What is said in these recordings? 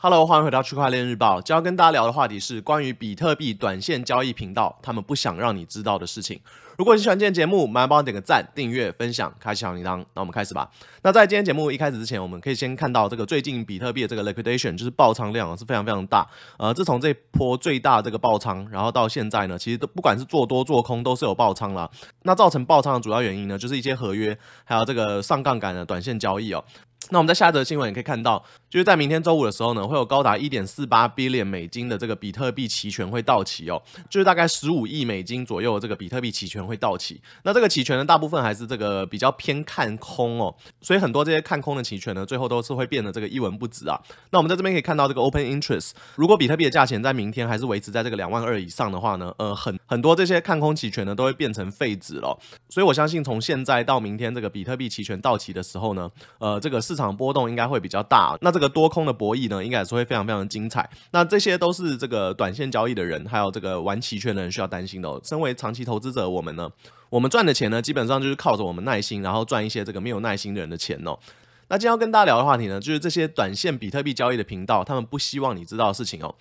Hello，欢迎回到区块链日报。今天要跟大家聊的话题是关于比特币短线交易频道，他们不想让你知道的事情。如果你喜欢今天节目，麻烦点个赞、订阅、分享、开启小铃铛。那我们开始吧。那在今天节目一开始之前，我们可以先看到这个最近比特币的这个 liquidation，就是爆仓量是非常非常大。呃，自从这波最大这个爆仓，然后到现在呢，其实都不管是做多做空都是有爆仓了。那造成爆仓的主要原因呢，就是一些合约还有这个上杠杆的短线交易哦。那我们在下一则新闻也可以看到。就是在明天周五的时候呢，会有高达一点四八 billion 美金的这个比特币期权会到期哦，就是大概十五亿美金左右的这个比特币期权会到期。那这个期权呢，大部分还是这个比较偏看空哦，所以很多这些看空的期权呢，最后都是会变得这个一文不值啊。那我们在这边可以看到这个 open interest，如果比特币的价钱在明天还是维持在这个两万二以上的话呢，呃，很很多这些看空期权呢，都会变成废纸了。所以我相信从现在到明天这个比特币期权到期的时候呢，呃，这个市场波动应该会比较大。那这这个多空的博弈呢，应该也是会非常非常的精彩。那这些都是这个短线交易的人，还有这个玩期权的人需要担心的哦。身为长期投资者，我们呢，我们赚的钱呢，基本上就是靠着我们耐心，然后赚一些这个没有耐心的人的钱哦。那今天要跟大家聊的话题呢，就是这些短线比特币交易的频道，他们不希望你知道的事情哦。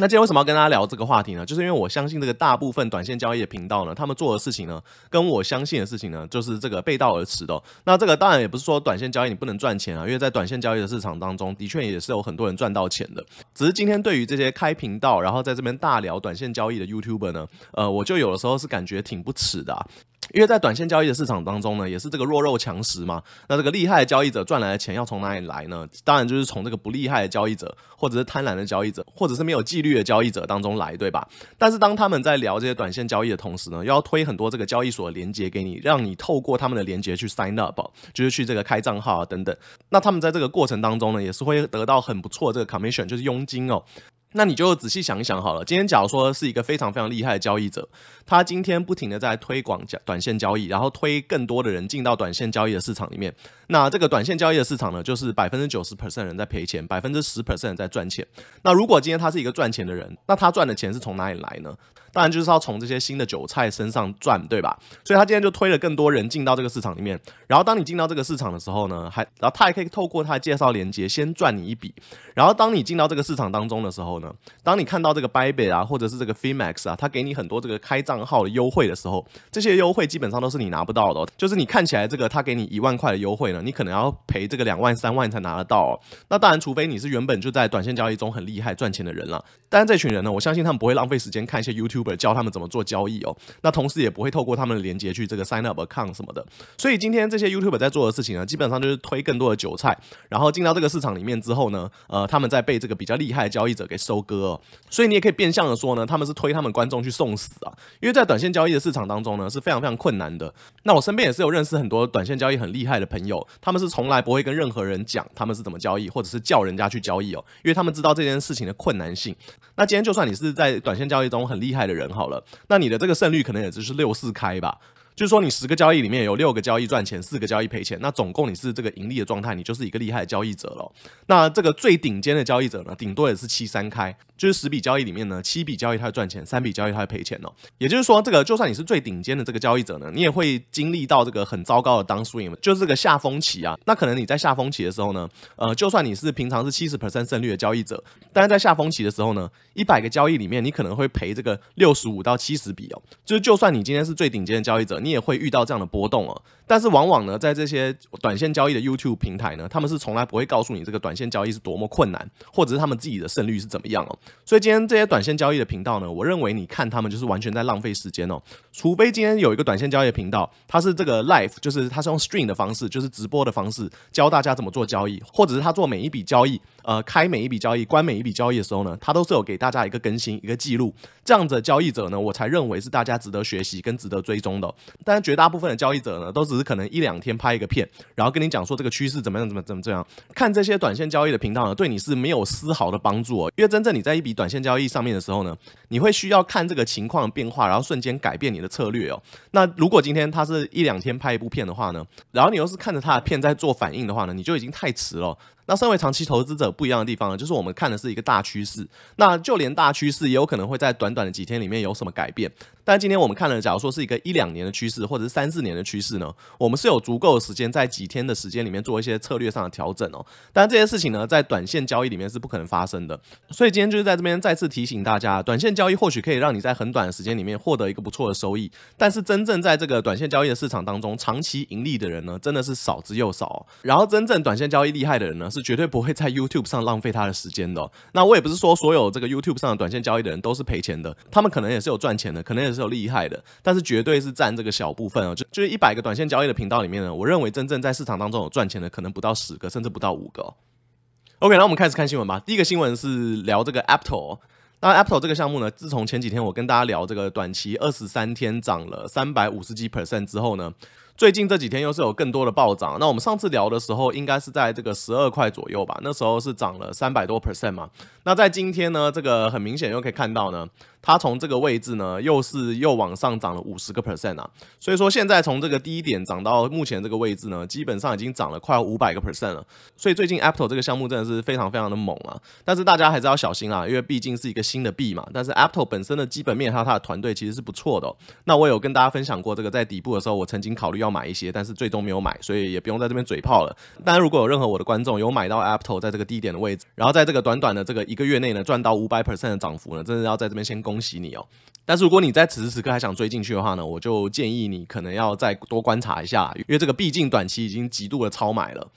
那今天为什么要跟大家聊这个话题呢？就是因为我相信这个大部分短线交易的频道呢，他们做的事情呢，跟我相信的事情呢，就是这个背道而驰的。那这个当然也不是说短线交易你不能赚钱啊，因为在短线交易的市场当中的确也是有很多人赚到钱的。只是今天对于这些开频道然后在这边大聊短线交易的 YouTube r 呢，呃，我就有的时候是感觉挺不耻的。因为在短线交易的市场当中呢，也是这个弱肉强食嘛。那这个厉害的交易者赚来的钱要从哪里来呢？当然就是从这个不厉害的交易者，或者是贪婪的交易者，或者是没有纪律。月交易者当中来，对吧？但是当他们在聊这些短线交易的同时呢，又要推很多这个交易所的连接给你，让你透过他们的连接去 sign up，就是去这个开账号啊等等。那他们在这个过程当中呢，也是会得到很不错这个 commission，就是佣金哦。那你就仔细想一想好了。今天假如说是一个非常非常厉害的交易者，他今天不停的在推广短短线交易，然后推更多的人进到短线交易的市场里面。那这个短线交易的市场呢，就是百分之九十 percent 人在赔钱，百分之十 percent 在赚钱。那如果今天他是一个赚钱的人，那他赚的钱是从哪里来呢？当然就是要从这些新的韭菜身上赚，对吧？所以他今天就推了更多人进到这个市场里面。然后当你进到这个市场的时候呢，还然后他还可以透过他的介绍链接先赚你一笔。然后当你进到这个市场当中的时候呢，当你看到这个 Bybit 啊，或者是这个 FIMAX 啊，他给你很多这个开账号的优惠的时候，这些优惠基本上都是你拿不到的。就是你看起来这个他给你一万块的优惠呢，你可能要赔这个两万三万才拿得到。哦。那当然，除非你是原本就在短线交易中很厉害赚钱的人了。但是这群人呢，我相信他们不会浪费时间看一些 YouTube。uber 教他们怎么做交易哦，那同时也不会透过他们的连接去这个 sign up account 什么的，所以今天这些 YouTube 在做的事情呢，基本上就是推更多的韭菜，然后进到这个市场里面之后呢，呃，他们在被这个比较厉害的交易者给收割，所以你也可以变相的说呢，他们是推他们观众去送死啊，因为在短线交易的市场当中呢，是非常非常困难的。那我身边也是有认识很多短线交易很厉害的朋友，他们是从来不会跟任何人讲他们是怎么交易，或者是叫人家去交易哦，因为他们知道这件事情的困难性。那今天就算你是在短线交易中很厉害。人好了，那你的这个胜率可能也就是六四开吧。就是说，你十个交易里面有六个交易赚钱，四个交易赔钱，那总共你是这个盈利的状态，你就是一个厉害的交易者了。那这个最顶尖的交易者呢，顶多也是七三开，就是十笔交易里面呢，七笔交易它赚钱，三笔交易它赔钱哦。也就是说，这个就算你是最顶尖的这个交易者呢，你也会经历到这个很糟糕的 downswing，就是这个下风期啊。那可能你在下风期的时候呢，呃，就算你是平常是七十 percent 胜率的交易者，但是在下风期的时候呢，一百个交易里面你可能会赔这个六十五到七十笔哦。就是就算你今天是最顶尖的交易者。你也会遇到这样的波动哦，但是往往呢，在这些短线交易的 YouTube 平台呢，他们是从来不会告诉你这个短线交易是多么困难，或者是他们自己的胜率是怎么样哦。所以今天这些短线交易的频道呢，我认为你看他们就是完全在浪费时间哦。除非今天有一个短线交易的频道，它是这个 live，就是它是用 stream 的方式，就是直播的方式教大家怎么做交易，或者是他做每一笔交易，呃，开每一笔交易、关每一笔交易的时候呢，他都是有给大家一个更新、一个记录。这样子交易者呢，我才认为是大家值得学习跟值得追踪的。但绝大部分的交易者呢，都只是可能一两天拍一个片，然后跟你讲说这个趋势怎么样，怎么怎么这样。看这些短线交易的频道呢，对你是没有丝毫的帮助哦。因为真正你在一笔短线交易上面的时候呢，你会需要看这个情况的变化，然后瞬间改变你的策略哦。那如果今天他是一两天拍一部片的话呢，然后你又是看着他的片在做反应的话呢，你就已经太迟了。那身为长期投资者不一样的地方呢，就是我们看的是一个大趋势，那就连大趋势也有可能会在短短的几天里面有什么改变。但今天我们看了，假如说是一个一两年的趋势，或者是三四年的趋势呢，我们是有足够的时间在几天的时间里面做一些策略上的调整哦。但这些事情呢，在短线交易里面是不可能发生的。所以今天就是在这边再次提醒大家，短线交易或许可以让你在很短的时间里面获得一个不错的收益，但是真正在这个短线交易的市场当中，长期盈利的人呢，真的是少之又少。然后真正短线交易厉害的人呢，是。绝对不会在 YouTube 上浪费他的时间的。那我也不是说所有这个 YouTube 上的短线交易的人都是赔钱的，他们可能也是有赚钱的，可能也是有厉害的，但是绝对是占这个小部分哦。就就是一百个短线交易的频道里面呢，我认为真正在市场当中有赚钱的，可能不到十个，甚至不到五个。OK，那我们开始看新闻吧。第一个新闻是聊这个 Apple。那 Apple 这个项目呢，自从前几天我跟大家聊这个短期二十三天涨了三百五十几 percent 之后呢。最近这几天又是有更多的暴涨，那我们上次聊的时候应该是在这个十二块左右吧，那时候是涨了三百多 percent 嘛。那在今天呢，这个很明显又可以看到呢。它从这个位置呢，又是又往上涨了五十个 percent 啊，所以说现在从这个低点涨到目前这个位置呢，基本上已经涨了快五百个 percent 了。所以最近 a p t o 这个项目真的是非常非常的猛啊！但是大家还是要小心啊，因为毕竟是一个新的币嘛。但是 a p t o 本身的基本面还有它的团队其实是不错的。那我有跟大家分享过，这个在底部的时候我曾经考虑要买一些，但是最终没有买，所以也不用在这边嘴炮了。当然，如果有任何我的观众有买到 a p t o 在这个低点的位置，然后在这个短短的这个一个月内呢赚到五百 percent 的涨幅呢，真的要在这边先恭。恭喜你哦！但是如果你在此时此刻还想追进去的话呢，我就建议你可能要再多观察一下，因为这个毕竟短期已经极度的超买了。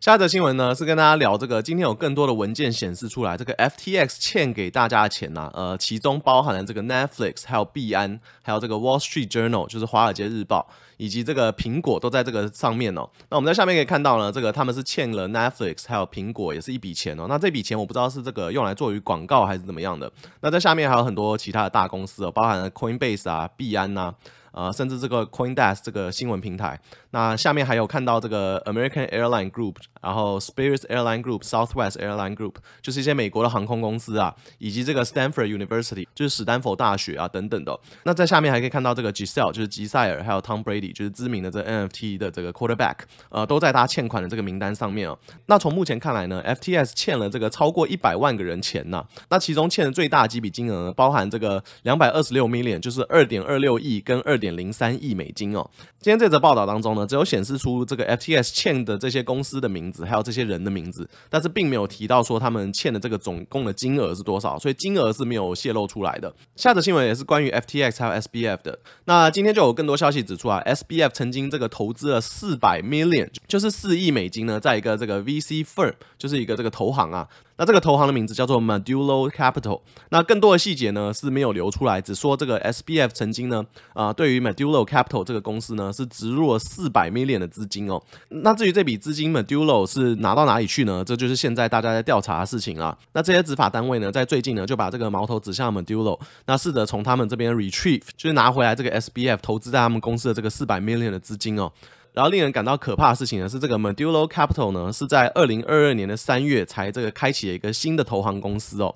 下一则新闻呢，是跟大家聊这个，今天有更多的文件显示出来，这个 FTX 欠给大家的钱呐，呃，其中包含了这个 Netflix，还有币安，还有这个 Wall Street Journal，就是华尔街日报。以及这个苹果都在这个上面哦。那我们在下面可以看到呢，这个他们是欠了 Netflix，还有苹果也是一笔钱哦。那这笔钱我不知道是这个用来做于广告还是怎么样的。那在下面还有很多其他的大公司哦，包含了 Coinbase 啊、币安呐，啊，甚至这个 CoinDesk 这个新闻平台。那下面还有看到这个 American a i r l i n e Group，然后 Spirit a i r l i n e Group、Southwest a i r l i n e Group，就是一些美国的航空公司啊，以及这个 Stanford University，就是史丹佛大学啊等等的。那在下面还可以看到这个 Giselle，就是吉塞尔，还有 Tom Brady。就是知名的这 NFT 的这个 Quarterback，呃，都在他欠款的这个名单上面哦。那从目前看来呢 f t s 欠了这个超过一百万个人钱呐，那其中欠的最大几笔金额，呢，包含这个两百二十六 million，就是二点二六亿跟二点零三亿美金哦。今天这则报道当中呢，只有显示出这个 f t s 欠的这些公司的名字，还有这些人的名字，但是并没有提到说他们欠的这个总共的金额是多少，所以金额是没有泄露出来的。下则新闻也是关于 FTX 还有 SBF 的。那今天就有更多消息指出啊，S B.F. 曾经这个投资了四百 million，就是四亿美金呢，在一个这个 VC firm，就是一个这个投行啊。那这个投行的名字叫做 Medulo Capital。那更多的细节呢是没有流出来，只说这个 s b f 曾经呢啊对于 Medulo Capital 这个公司呢是植入了四百 million 的资金哦。那至于这笔资金 Medulo 是拿到哪里去呢？这就是现在大家在调查的事情啊。那这些执法单位呢在最近呢就把这个矛头指向 Medulo，那试着从他们这边 retrieve 就是拿回来这个 s b f 投资在他们公司的这个四百 million 的资金哦。然后令人感到可怕的事情呢，是这个 m e d u l o Capital 呢，是在二零二二年的三月才这个开启了一个新的投行公司哦。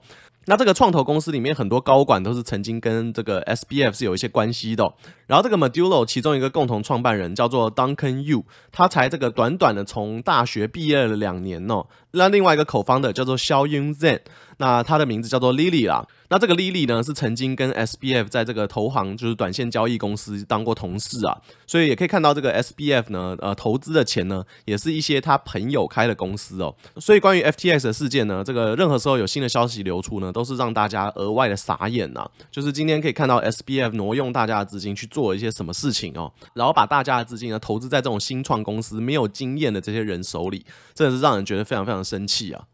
那这个创投公司里面很多高管都是曾经跟这个 SBF 是有一些关系的。然后这个 m e d u l o 其中一个共同创办人叫做 Duncan Yu，他才这个短短的从大学毕业了两年哦。那另外一个口方的叫做肖英 Zen。那她的名字叫做 Lily 啦。那这个 Lily 呢，是曾经跟 SBF 在这个投行，就是短线交易公司当过同事啊。所以也可以看到这个 SBF 呢，呃，投资的钱呢，也是一些他朋友开的公司哦。所以关于 FTX 的事件呢，这个任何时候有新的消息流出呢，都是让大家额外的傻眼呐。就是今天可以看到 SBF 挪用大家的资金去做一些什么事情哦，然后把大家的资金呢投资在这种新创公司没有经验的这些人手里，真的是让人觉得非常非常生气啊。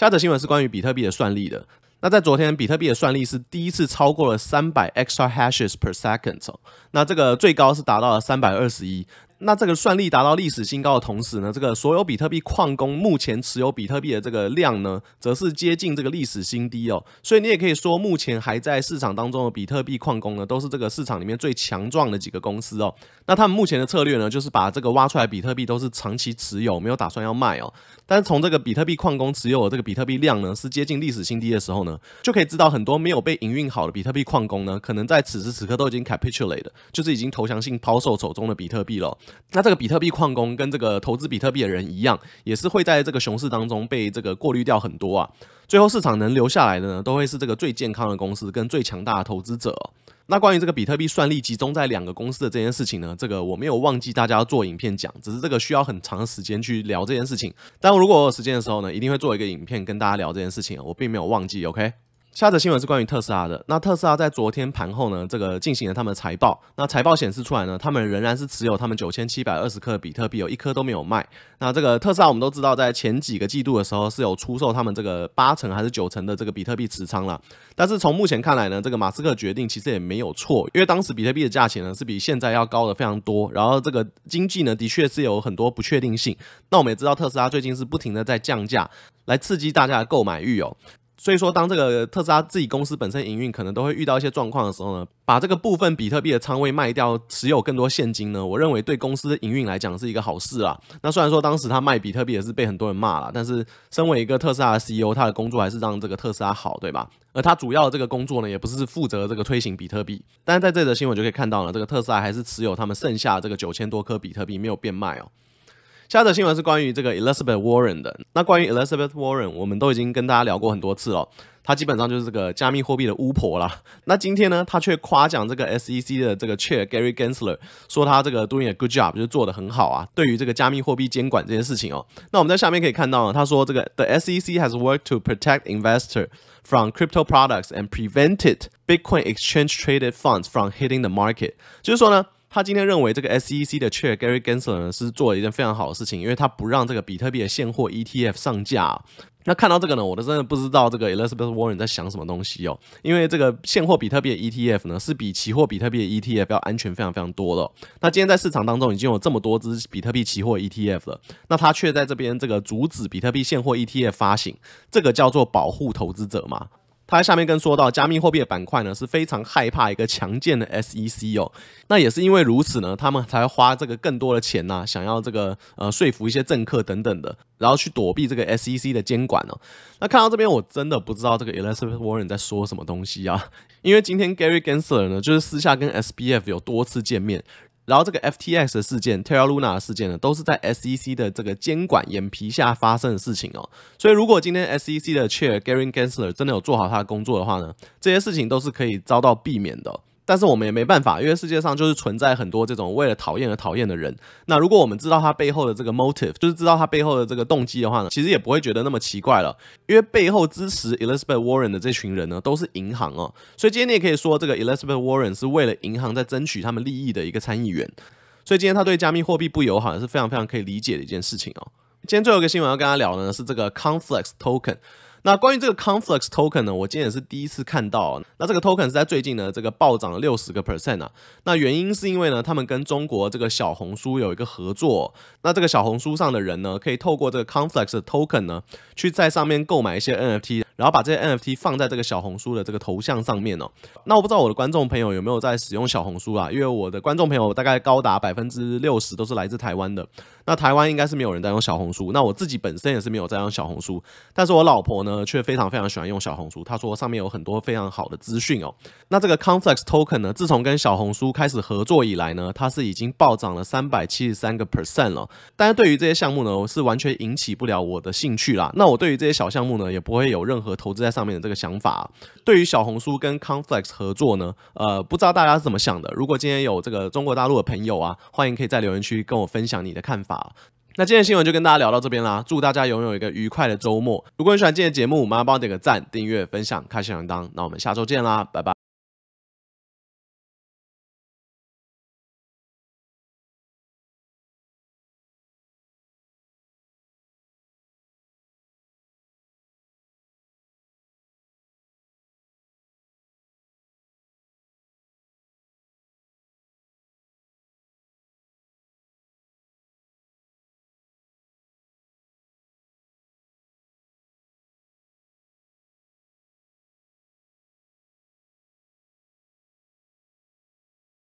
下则新闻是关于比特币的算力的。那在昨天，比特币的算力是第一次超过了三百 extra hashes per second。那这个最高是达到了三百二十一。那这个算力达到历史新高的同时呢，这个所有比特币矿工目前持有比特币的这个量呢，则是接近这个历史新低哦。所以你也可以说，目前还在市场当中的比特币矿工呢，都是这个市场里面最强壮的几个公司哦。那他们目前的策略呢，就是把这个挖出来比特币都是长期持有，没有打算要卖哦。但是从这个比特币矿工持有的这个比特币量呢，是接近历史新低的时候呢，就可以知道很多没有被营运好的比特币矿工呢，可能在此时此刻都已经 c a p i t u l a t e 就是已经投降性抛售手中的比特币了。那这个比特币矿工跟这个投资比特币的人一样，也是会在这个熊市当中被这个过滤掉很多啊。最后市场能留下来的呢，都会是这个最健康的公司跟最强大的投资者。那关于这个比特币算力集中在两个公司的这件事情呢，这个我没有忘记大家做影片讲，只是这个需要很长的时间去聊这件事情。但如果我有时间的时候呢，一定会做一个影片跟大家聊这件事情。我并没有忘记，OK。下则新闻是关于特斯拉的。那特斯拉在昨天盘后呢，这个进行了他们的财报。那财报显示出来呢，他们仍然是持有他们九千七百二十克比特币，有一颗都没有卖。那这个特斯拉，我们都知道，在前几个季度的时候是有出售他们这个八成还是九成的这个比特币持仓了。但是从目前看来呢，这个马斯克决定其实也没有错，因为当时比特币的价钱呢是比现在要高的非常多。然后这个经济呢的确是有很多不确定性。那我们也知道，特斯拉最近是不停的在降价，来刺激大家的购买欲哦。所以说，当这个特斯拉自己公司本身营运可能都会遇到一些状况的时候呢，把这个部分比特币的仓位卖掉，持有更多现金呢，我认为对公司营运来讲是一个好事啊。那虽然说当时他卖比特币也是被很多人骂了，但是身为一个特斯拉的 CEO，他的工作还是让这个特斯拉好，对吧？而他主要的这个工作呢，也不是负责这个推行比特币。但是在这则新闻就可以看到了，这个特斯拉还是持有他们剩下这个九千多颗比特币没有变卖哦。下则新闻是关于这个 Elizabeth Warren 的。那关于 Elizabeth Warren，我们都已经跟大家聊过很多次了。她基本上就是这个加密货币的巫婆啦。那今天呢，她却夸奖这个 SEC 的这个 Chair Gary Gensler，说他这个 doing a good job 就做得很好啊，对于这个加密货币监管这件事情哦。那我们在下面可以看到，他说这个 The SEC has worked to protect i n v e s t o r from crypto products and prevented Bitcoin exchange traded funds from hitting the market。就是说呢。他今天认为这个 SEC 的 Chair Gary Gensler 呢是做了一件非常好的事情，因为他不让这个比特币的现货 ETF 上架。那看到这个呢，我都真的不知道这个 Elizabeth Warren 在想什么东西哦，因为这个现货比特币的 ETF 呢是比期货比特币的 ETF 要安全非常非常多的。那今天在市场当中已经有这么多只比特币期货 ETF 了，那他却在这边这个阻止比特币现货 ETF 发行，这个叫做保护投资者嘛？他下面跟说到加密货币的板块呢是非常害怕一个强健的 SEC 哦，那也是因为如此呢，他们才花这个更多的钱啊，想要这个呃说服一些政客等等的，然后去躲避这个 SEC 的监管呢。那看到这边我真的不知道这个 Elizabeth Warren 在说什么东西啊，因为今天 Gary Gensler 呢就是私下跟 SBF 有多次见面。然后这个 FTX 的事件、Terra Luna 的事件呢，都是在 SEC 的这个监管眼皮下发生的事情哦。所以，如果今天 SEC 的 Chair Gary Gensler 真的有做好他的工作的话呢，这些事情都是可以遭到避免的。但是我们也没办法，因为世界上就是存在很多这种为了讨厌而讨厌的人。那如果我们知道他背后的这个 motive，就是知道他背后的这个动机的话呢，其实也不会觉得那么奇怪了。因为背后支持 Elizabeth Warren 的这群人呢，都是银行哦。所以今天你也可以说，这个 Elizabeth Warren 是为了银行在争取他们利益的一个参议员。所以今天他对加密货币不友好是非常非常可以理解的一件事情哦。今天最后一个新闻要跟大家聊的呢，是这个 c o n f l e x Token。那关于这个 Complex Token 呢，我今天也是第一次看到。那这个 Token 是在最近呢，这个暴涨了六十个 percent 啊。那原因是因为呢，他们跟中国这个小红书有一个合作。那这个小红书上的人呢，可以透过这个 Complex Token 呢，去在上面购买一些 NFT。然后把这些 NFT 放在这个小红书的这个头像上面哦。那我不知道我的观众朋友有没有在使用小红书啊？因为我的观众朋友大概高达百分之六十都是来自台湾的。那台湾应该是没有人在用小红书，那我自己本身也是没有在用小红书，但是我老婆呢却非常非常喜欢用小红书。她说上面有很多非常好的资讯哦。那这个 c o n f l e x Token 呢，自从跟小红书开始合作以来呢，它是已经暴涨了三百七十三个 percent 了。但是对于这些项目呢，我是完全引起不了我的兴趣啦。那我对于这些小项目呢，也不会有任何。和投资在上面的这个想法，对于小红书跟 Complex 合作呢，呃，不知道大家是怎么想的？如果今天有这个中国大陆的朋友啊，欢迎可以在留言区跟我分享你的看法。那今天新闻就跟大家聊到这边啦，祝大家拥有一个愉快的周末。如果你喜欢今天节目，麻烦帮我点个赞、订阅、分享、开小铃铛，那我们下周见啦，拜拜。